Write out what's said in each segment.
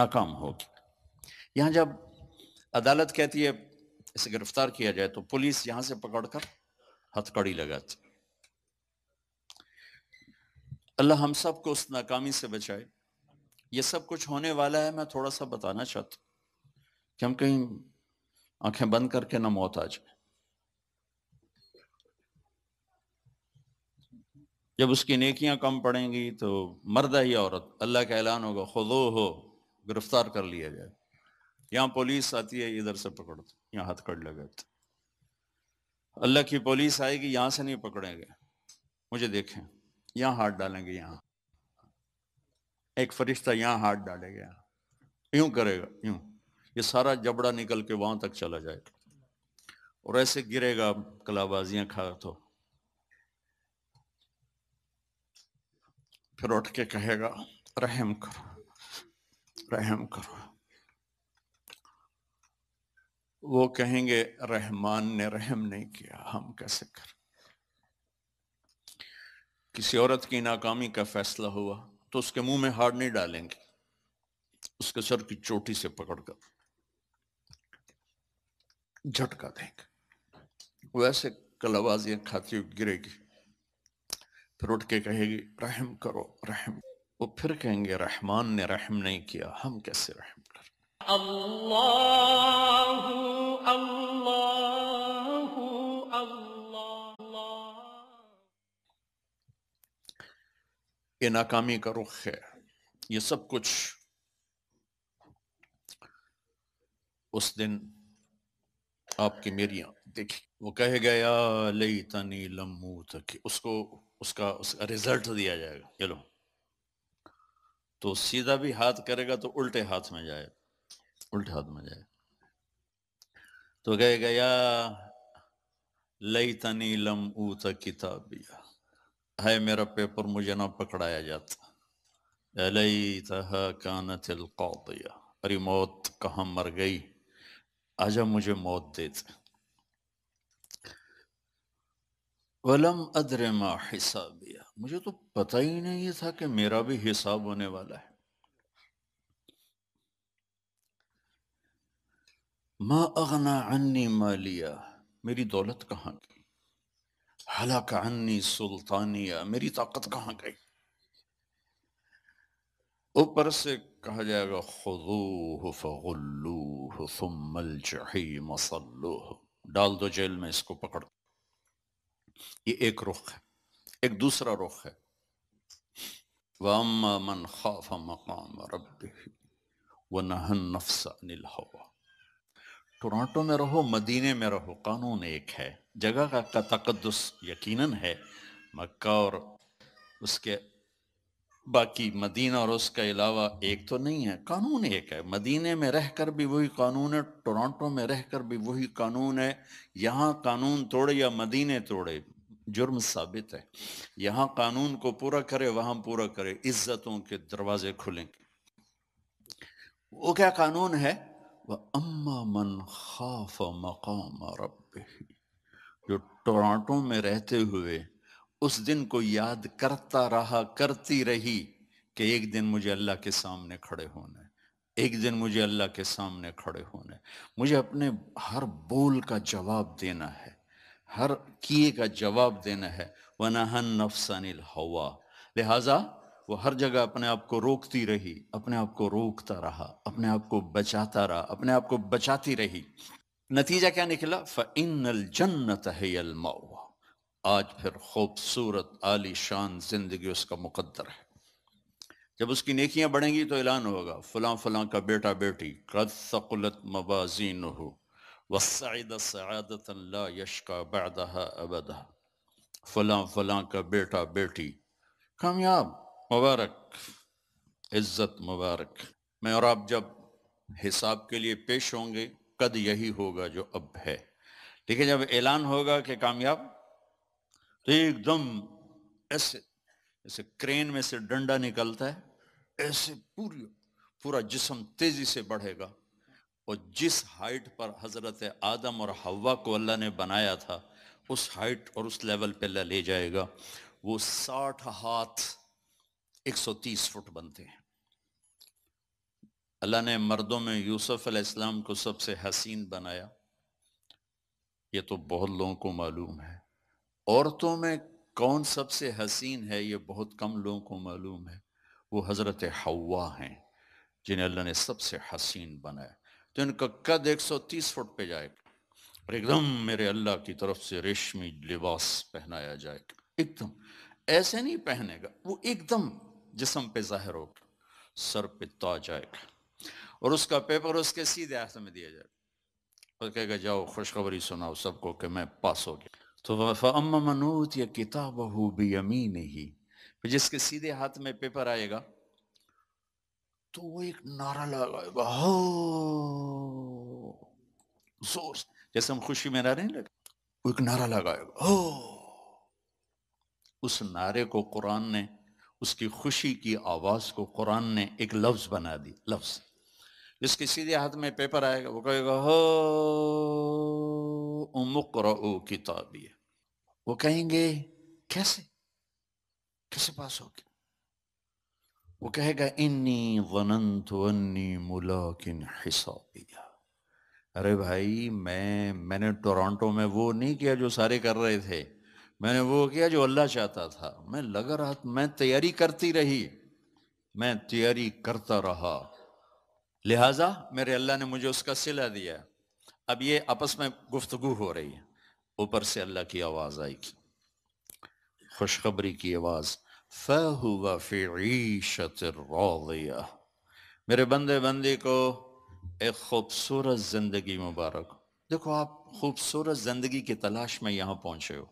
नाकाम होगी यहाँ जब अदालत कहती है इसे गिरफ्तार किया जाए तो पुलिस यहां से पकड़कर हथकड़ी लगाती अल्लाह हम सब को उस नाकामी से बचाए ये सब कुछ होने वाला है मैं थोड़ा सा बताना चाहता हूँ कि हम कहीं आंखें बंद करके ना मौत आ जाए जब उसकी नेकियां कम पड़ेंगी तो मर्द ही औरत अल्लाह का ऐलान होगा खुदो हो गिरफ्तार कर लिया जाए यहाँ पुलिस आती है इधर से पकड़ यहाँ हथकड़ लगे अल्लाह की पुलिस आएगी यहाँ से नहीं पकड़ेंगे मुझे देखें यहाँ हाथ डालेंगे यहाँ एक फरिश्ता यहाँ हाथ डालेगा यूं करेगा यूं ये सारा जबड़ा निकल के वहां तक चला जाएगा और ऐसे गिरेगा कलाबाजियां खा तो फिर उठ के कहेगा रहम करो रहम करो वो कहेंगे रहमान ने रहम नहीं किया हम कैसे कर किसी औरत की नाकामी का फैसला हुआ तो उसके मुंह में हार नहीं डालेंगे उसके सर की चोटी से पकड़कर झटका देंगे वैसे कलाबाजियां खाती हुई गिरेगी फिर उठ के कहेगी रहम करो रहम वो फिर कहेंगे रहमान ने रहम नहीं किया हम कैसे रहम कर ये नाकामी का रुख है ये सब कुछ उस दिन आपकी मेरिया देखी वो कह गया लई तनी लम्बू तक उसको उसका उसका रिजल्ट दिया जाएगा चलो तो सीधा भी हाथ करेगा तो उल्टे हाथ में जाए उल्टे हाथ में जाए तो कहेगा या लई तनी लम ऊत किताबिया है मेरा पेपर मुझे ना पकड़ाया जाता लई तह कान तिल कौतिया अरे मौत कहाँ मर गई आजा मुझे मौत देते वलम अदरे मा हिसाबिया मुझे तो पता ही नहीं था कि मेरा भी हिसाब होने वाला है माँ अगना अन्नी मालिया मेरी दौलत कहाँ गई हलाक अन्नी सुल्तानिया मेरी ताकत कहाँ गई ऊपर से कहा जाएगा खुदूह फगुल्लूह डाल दो जेल में इसको पकड़ ये एक रुख है एक दूसरा रुख है वन खाफ मकाम रब व नहन नफ्स अनिल हवा टोरंटो में रहो मदीने में रहो कानून एक है जगह का, तकदस यकीनन है मक्का और उसके बाकी मदीना और उसके अलावा एक तो नहीं है कानून एक है मदीने में रह कर भी वही कानून है टोरंटो में रह कर भी वही कानून है यहाँ कानून तोड़े या मदीने तोड़े जुर्म साबित है यहां कानून को पूरा करे वहां पूरा करे इज्जतों के दरवाजे खुलेंगे वो क्या कानून है वह अम्मा मन खाफ मकाम जो टोराटो में रहते हुए उस दिन को याद करता रहा करती रही कि एक दिन मुझे अल्लाह के सामने खड़े होना है एक दिन मुझे अल्लाह के सामने खड़े होना है मुझे अपने हर बोल का जवाब देना है हर किए का जवाब देना है वनाहन नफसानिल हवा लिहाजा वो हर जगह अपने आप को रोकती रही अपने आप को रोकता रहा अपने आप को बचाता रहा अपने आप को बचाती रही नतीजा क्या निकला फ़िनल जन्नत है आज फिर खूबसूरत आलीशान जिंदगी उसका मुकद्दर है जब उसकी नेकियां बढ़ेंगी तो ऐलान होगा फलां फलां का बेटा बेटी कद सकुलत मबाजीन हो वसाइद सदत ला यशका बदहा अबद फलां फलां का बेटा बेटी कामयाब मुबारक इज्जत मुबारक मैं और आप जब हिसाब के लिए पेश होंगे कद यही होगा जो अब है ठीक है जब ऐलान होगा कि कामयाब तो एकदम ऐसे ऐसे क्रेन में से डंडा निकलता है ऐसे पूरी पूरा जिसम तेजी से बढ़ेगा और जिस हाइट पर हज़रत आदम और हवा को अल्लाह ने बनाया था उस हाइट और उस लेवल पे अल्लाह ले जाएगा वो साठ हाथ 130 फुट बनते हैं अल्लाह ने मर्दों में यूसुफ अलैहिस्सलाम को सबसे हसीन बनाया ये तो बहुत लोगों को मालूम है औरतों में कौन सबसे हसीन है ये बहुत कम लोगों को मालूम है वो हज़रत हवा हैं जिन्हें अल्लाह ने सबसे हसीन बनाया तो इनका कद 130 फुट पे जाएगा और एकदम मेरे अल्लाह की तरफ से रेशमी लिबास पहनाया जाएगा एकदम ऐसे नहीं पहनेगा वो एकदम जिसम पे जाहिर होगा सर पे तो जाएगा और उसका पेपर उसके सीधे हाथ में दिया जाएगा और कहेगा जाओ खुशखबरी सुनाओ सबको कि मैं पास हो गया तो अम्मा मनूत या किताब हो भी अमीन ही जिसके सीधे हाथ में पेपर आएगा तो वो एक नारा लगाएगा हो जोर जैसे हम खुशी में नारे नहीं लगे वो एक नारा लगाएगा हो उस नारे को कुरान ने उसकी खुशी की आवाज को कुरान ने एक लफ्ज बना दी लफ्ज जिसके सीधे हाथ में पेपर आएगा वो कहेगा हो मुकर किताबी वो कहेंगे कैसे कैसे पास हो गया वो कहेगा इन्नी वनंत मुला मुलाकिन हिसाबिया अरे भाई मैं मैंने टोरंटो में वो नहीं किया जो सारे कर रहे थे मैंने वो किया जो अल्लाह चाहता था मैं लगा रहा मैं तैयारी करती रही मैं तैयारी करता रहा लिहाजा मेरे अल्लाह ने मुझे उसका सिला दिया अब ये आपस में गुफ्तगु हो रही है ऊपर से अल्लाह की आवाज़ आएगी खुशखबरी की आवाज़ फ़हुआ मेरे बंदे बंदी को एक खूबसूरत ज़िंदगी मुबारक देखो आप खूबसूरत ज़िंदगी की तलाश में यहाँ पहुँचे हो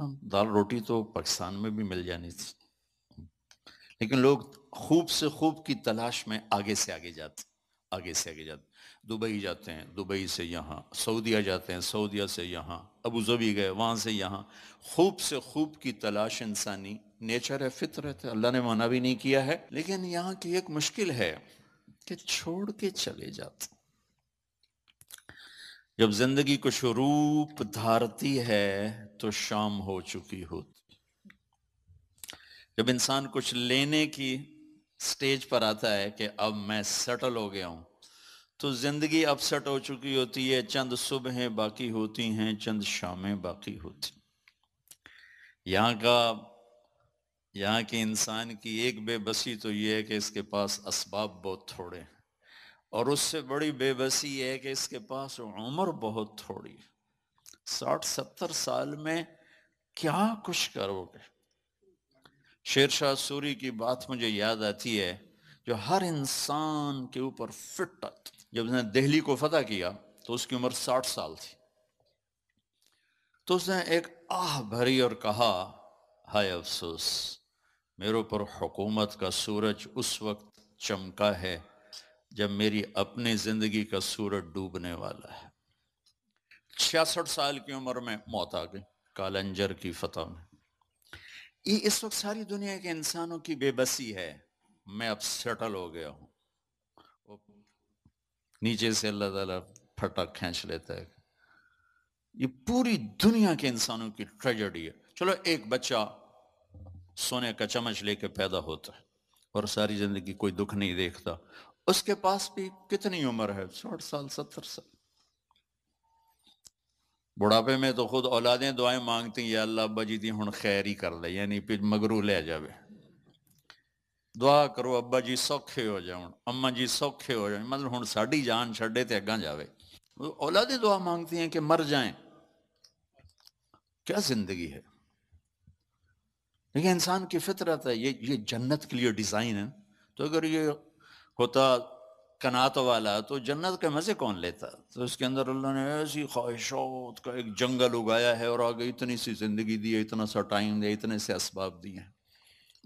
हाँ, दाल रोटी तो पाकिस्तान में भी मिल जानी थी लेकिन लोग खूब से खूब की तलाश में आगे से आगे जाते आगे से आगे जाते दुबई जाते हैं दुबई से यहाँ सऊदिया जाते हैं सऊदिया से यहाँ अबू धाबी गए वहाँ से यहाँ खूब से खूब की तलाश इंसानी नेचर है फितरत है अल्लाह ने मना भी नहीं किया है लेकिन यहाँ की एक मुश्किल है कि छोड़ के चले जाते जब जिंदगी को स्वरूप धारती है तो शाम हो चुकी होती जब इंसान कुछ लेने की स्टेज पर आता है कि अब मैं सेटल हो गया हूँ तो जिंदगी सेट हो चुकी होती है चंद सुबह बाकी होती हैं चंद शामें बाकी होती यहाँ का यहाँ के इंसान की एक बेबसी तो ये है कि इसके पास इसबाब बहुत थोड़े हैं और उससे बड़ी बेबसी है कि इसके पास उम्र बहुत थोड़ी है साठ सत्तर साल में क्या कुछ करोगे शेरशाह सूरी की बात मुझे याद आती है जो हर इंसान के ऊपर फिट आती जब उसने दिल्ली को फतह किया तो उसकी उम्र साठ साल थी तो उसने एक आह भरी और कहा हाय अफसोस मेरे ऊपर हुकूमत का सूरज उस वक्त चमका है जब मेरी अपनी जिंदगी का सूरज डूबने वाला है छियासठ साल की उम्र में मौत आ गई कालंजर की फतह में ये इस वक्त सारी दुनिया के इंसानों की बेबसी है मैं अब सेटल हो गया हूं नीचे से अल्लाह ताला फटक खींच लेता है ये पूरी दुनिया के इंसानों की ट्रेजेडी है चलो एक बच्चा सोने का चम्मच लेके पैदा होता है और सारी जिंदगी कोई दुख नहीं देखता उसके पास भी कितनी उम्र है साठ साल सत्तर साल बुढ़ापे में तो खुद औलादें दुआएं मांगती या अल्लाह अब्बा जी दी हूँ खैर ही कर ले यानी फिर मगरू ले जावे दुआ करो अब्बा जी सौखे हो जाए अम्मा जी सौखे हो जाए मतलब हूँ साड़ी जान छे तो अगर जाए औलादें दुआ मांगती हैं कि मर जाएं क्या जिंदगी है लेकिन इंसान की फितरत है ये ये जन्नत के लिए डिज़ाइन है तो अगर ये होता कनात वाला तो जन्नत के मज़े कौन लेता तो इसके अंदर अल्लाह ने ऐसी ख्वाहिशात का एक जंगल उगाया है और आगे इतनी सी ज़िंदगी दी है इतना सा टाइम दिया इतने से असबाब दिए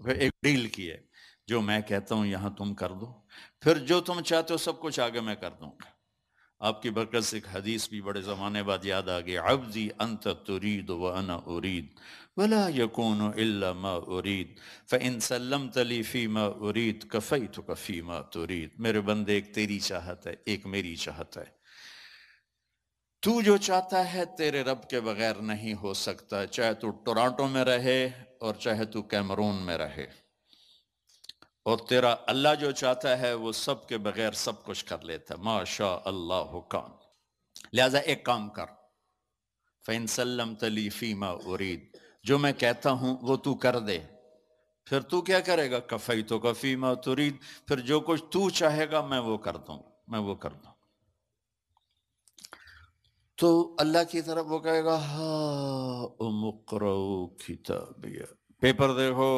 फिर एक डील की है जो मैं कहता हूँ यहाँ तुम कर दो फिर जो तुम चाहते हो सब कुछ आगे मैं कर दूंगा आपकी बरकत से एक हदीस भी बड़े ज़माने बाद याद आ गई अब्दी अंत तुरीद वाना उरीद वला यकून मा उरीद इन सल्लम तली फ़ीमा उरीद कफ़ई तो कफ़ीमा तुरीद मेरे बंदे एक तेरी चाहत है एक मेरी चाहत है तू जो चाहता है तेरे रब के बगैर नहीं हो सकता चाहे तू टोरांटो में रहे और चाहे तू कैमरून में रहे और तेरा अल्लाह जो चाहता है वो सब के बगैर सब कुछ कर लेता है माशा अल्लाह हुकाम लिहाजा एक काम कर फ़ैन सल्लम तलीफ़ीमा उरीद जो मैं कहता हूं वो तू कर दे फिर तू क्या करेगा कफ़ई तो कफ़ीमा तुरीद फिर जो कुछ तू चाहेगा मैं वो कर दू मैं वो कर दू तो अल्लाह की तरफ वो कहेगा हा मुकर पेपर देखो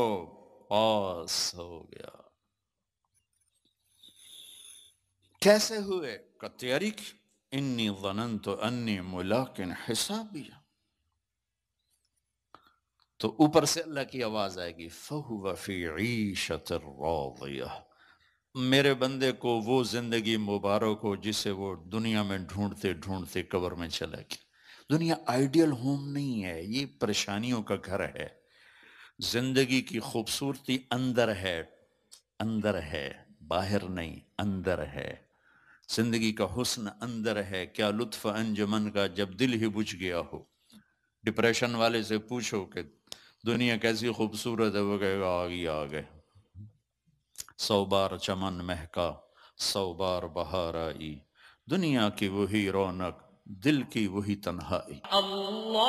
पास हो गया कैसे हुए का इन्नी वनन तो अन्य मुलाकिन हिसाबिया तो ऊपर से अल्लाह की आवाज आएगी फहु वफीशतिया मेरे बंदे को वो जिंदगी मुबारक हो जिसे वो दुनिया में ढूंढते ढूंढते कबर में चला गया दुनिया आइडियल होम नहीं है ये परेशानियों का घर है जिंदगी की खूबसूरती अंदर है अंदर है बाहर नहीं अंदर है जिंदगी का हुसन अंदर है क्या लुत्फ अंजमन का जब दिल ही बुझ गया हो डिप्रेशन वाले से पूछो कि दुनिया कैसी खूबसूरत है वो कहेगा आ गई आ गए सौ बार चमन महका सौ बार बहार आई दुनिया की वही रौनक दिल की वही तन्हाई अल्लाह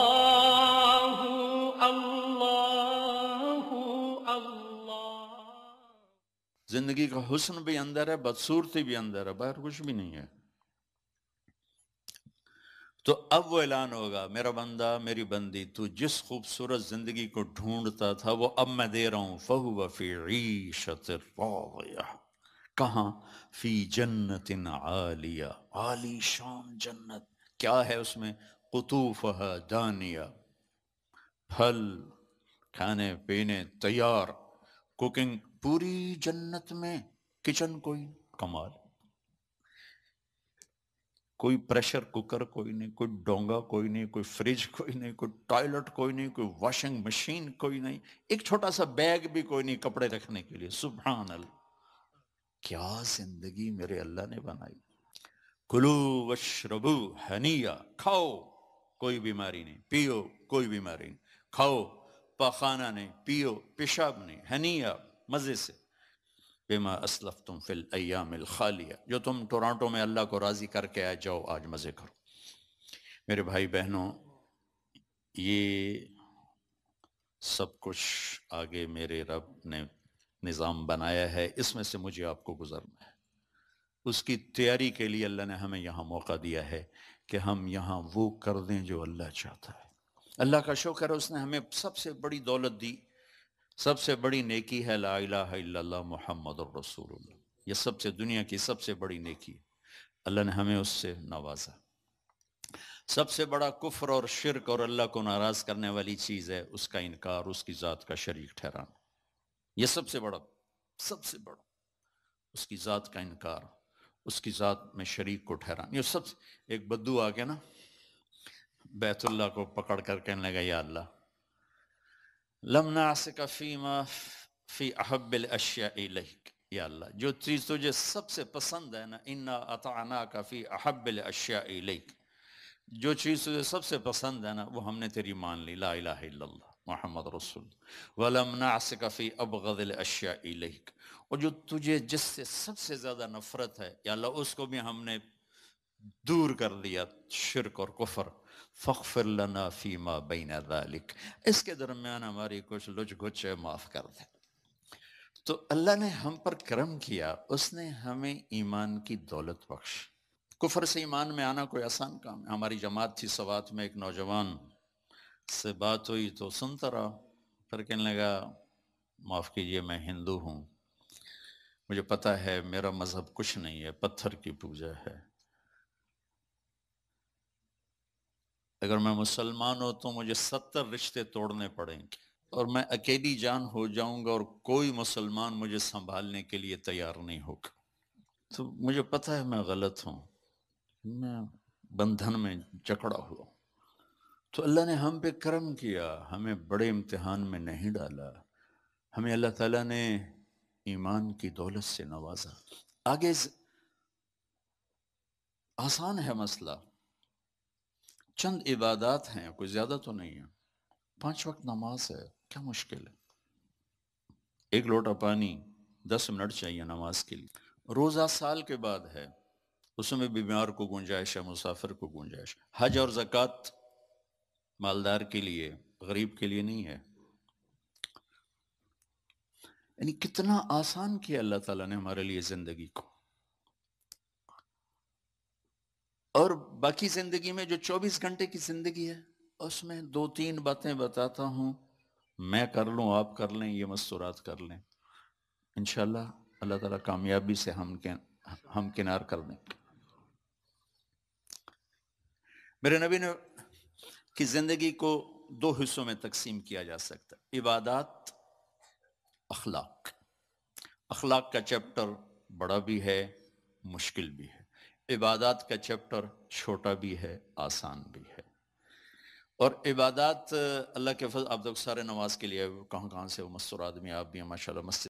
अल्लाह जिंदगी का हुसन भी अंदर है बदसूरती भी अंदर है बाहर कुछ भी नहीं है तो अब वो ऐलान होगा मेरा बंदा मेरी बंदी तू जिस खूबसूरत जिंदगी को ढूंढता था वो अब मैं दे रहा हूं फहु वफी कहा फी जन्नत आलिया आली शाम जन्नत क्या है उसमें कुतूफ दानिया फल खाने पीने तैयार कुकिंग पूरी जन्नत में किचन कोई कमाल कोई प्रेशर कुकर कोई नहीं कोई डोंगा कोई नहीं कोई फ्रिज कोई नहीं कोई टॉयलेट कोई नहीं कोई वॉशिंग मशीन कोई नहीं एक छोटा सा बैग भी कोई नहीं कपड़े रखने के लिए सुबह क्या जिंदगी मेरे अल्लाह ने बनाई कुलू वश्रभु हनिया खाओ कोई बीमारी नहीं पियो कोई बीमारी नहीं खाओ पखाना नहीं पियो पेशाब नहीं हनिया मज़े से बेमा असलफ तुम फिल अयामिल खालिया जो तुम टोरंटो में अल्लाह को राज़ी करके आए जाओ आज मज़े करो मेरे भाई बहनों ये सब कुछ आगे मेरे रब ने निज़ाम बनाया है इसमें से मुझे आपको गुजरना है उसकी तैयारी के लिए अल्लाह ने हमें यहाँ मौका दिया है कि हम यहाँ वो कर दें जो अल्लाह चाहता है अल्लाह का शुक्र है उसने हमें सबसे बड़ी दौलत दी सबसे बड़ी नेकी है ला इला मोहम्मद रसूल यह सबसे दुनिया की सबसे बड़ी नेकी है अल्लाह ने हमें उससे नवाजा सबसे बड़ा कुफर और शिरक और अल्लाह को नाराज करने वाली चीज है उसका इनकार उसकी ज़ात का शरीक ठहराना यह सबसे बड़ा सबसे बड़ा उसकी ज़ात का इनकार उसकी ज़ात में शरीक को ठहराना ये सब एक बद्दू आके ना बैतुल्ला को पकड़ कर कहने लगा या अल्लाह लम नासिका फीमा फी अहबिल अशिया या अल्लाह जो चीज़ तुझे सबसे पसंद है ना इन्ना अताना का फी अहब अशिया जो चीज़ तुझे सबसे पसंद है ना वो हमने तेरी मान ली ला इला मोहम्मद रसूल वलम नासिका फी अबगल अशिया और जो तुझे जिससे सबसे ज़्यादा नफ़रत है या अल्लाह उसको भी हमने दूर कर दिया शिरक और कुफर फखफिर लना फीमा बीन दालिक इसके दरमियान हमारी कुछ लुच गुच है माफ़ कर दे तो अल्लाह ने हम पर करम किया उसने हमें ईमान की दौलत बख्श कुफर से ईमान में आना कोई आसान काम है हमारी जमात थी सवात में एक नौजवान से बात हुई तो सुनता रहा फिर कहने लगा माफ़ कीजिए मैं हिंदू हूँ मुझे पता है मेरा मज़हब कुछ नहीं है पत्थर की पूजा है अगर मैं मुसलमान हो तो मुझे सत्तर रिश्ते तोड़ने पड़ेंगे और मैं अकेली जान हो जाऊंगा और कोई मुसलमान मुझे संभालने के लिए तैयार नहीं होगा तो मुझे पता है मैं गलत हूँ मैं बंधन में जकड़ा हुआ तो अल्लाह ने हम पे कर्म किया हमें बड़े इम्तिहान में नहीं डाला हमें अल्लाह ताला ने ईमान की दौलत से नवाजा आगे आसान है मसला चंद इबादत हैं कोई ज़्यादा तो नहीं है पांच वक्त नमाज है क्या मुश्किल है एक लोटा पानी दस मिनट चाहिए नमाज के लिए रोज़ा साल के बाद है उसमें बीमार को गुंजाइश है मुसाफिर को गुंजाइश हज और ज़क़़त मालदार के लिए गरीब के लिए नहीं है यानी कितना आसान किया अल्लाह ताला ने हमारे लिए ज़िंदगी को और बाकी जिंदगी में जो 24 घंटे की जिंदगी है उसमें दो तीन बातें बताता हूं मैं कर लूं आप कर लें ये मस्तूरात कर लें इनशाला अल्लाह ताला कामयाबी से हम के हम किनार कर दें मेरे नबी ने की जिंदगी को दो हिस्सों में तकसीम किया जा सकता है इबादत अखलाक अखलाक का चैप्टर बड़ा भी है मुश्किल भी है इबादत का चैप्टर छोटा भी है आसान भी है और इबादत अल्लाह के फजल आप सारे नमाज के लिए कहाँ कहाँ से मस्तूर आदमी आप भी हैं माशा मस्जिद